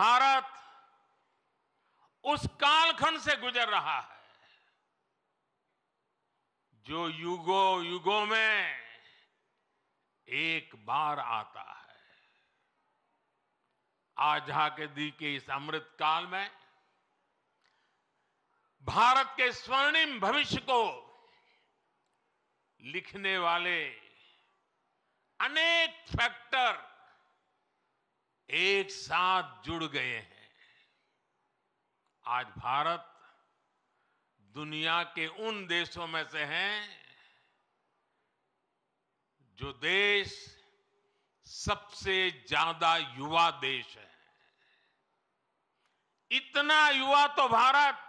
भारत उस कालखंड से गुजर रहा है जो युगो युगों में एक बार आता है दी के इस अमृत काल में भारत के स्वर्णिम भविष्य को लिखने वाले अनेक फैक्टर एक साथ जुड़ गए हैं आज भारत दुनिया के उन देशों में से हैं जो देश सबसे ज्यादा युवा देश है इतना युवा तो भारत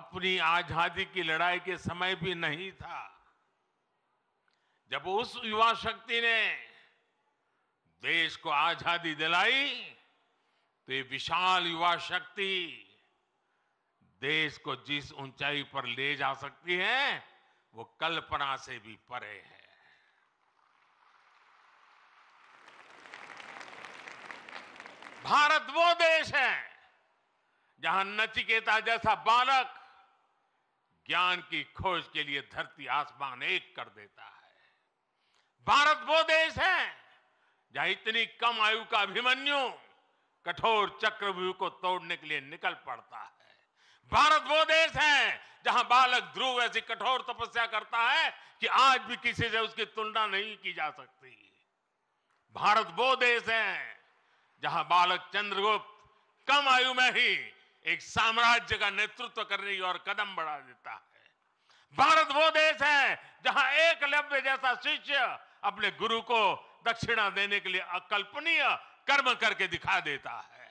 अपनी आजादी की लड़ाई के समय भी नहीं था जब उस युवा शक्ति ने देश को आजादी दिलाई तो ये विशाल युवा शक्ति देश को जिस ऊंचाई पर ले जा सकती है वो कल्पना से भी परे है भारत वो देश है जहां नचिकेता जैसा बालक ज्ञान की खोज के लिए धरती आसमान एक कर देता है भारत वो देश है इतनी कम आयु का अभिमन्यु कठोर चक्रव्यूह को तोड़ने के लिए निकल पड़ता है भारत वो देश है जहां बालक ध्रुव ऐसी कठोर तपस्या करता है कि आज भी किसी से उसकी तुलना नहीं की जा सकती भारत वो देश है जहां बालक चंद्रगुप्त कम आयु में ही एक साम्राज्य का नेतृत्व करने की ओर कदम बढ़ा देता है भारत वो देश है जहां एक लव्य जैसा शिष्य अपने गुरु को दक्षिणा देने के लिए अकल्पनीय कर्म करके दिखा देता है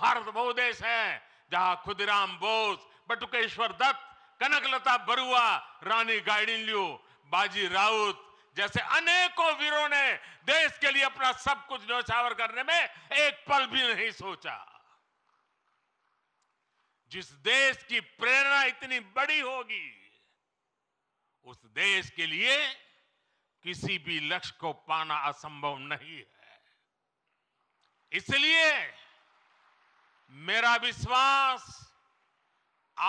भारत वो देश है जहां खुदराम बोस बटुकेश्वर दत्त कनकलता बरुआ रानी गाइडिनलियो बाजी राउत जैसे अनेकों वीरों ने देश के लिए अपना सब कुछ न्योछावर करने में एक पल भी नहीं सोचा जिस देश की प्रेरणा इतनी बड़ी होगी उस देश के लिए किसी भी लक्ष्य को पाना असंभव नहीं है इसलिए मेरा विश्वास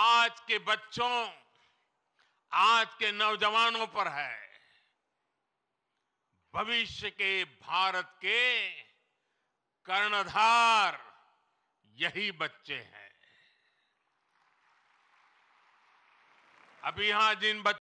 आज के बच्चों आज के नौजवानों पर है भविष्य के भारत के कर्णधार यही बच्चे हैं अभी यहां जिन बच्चे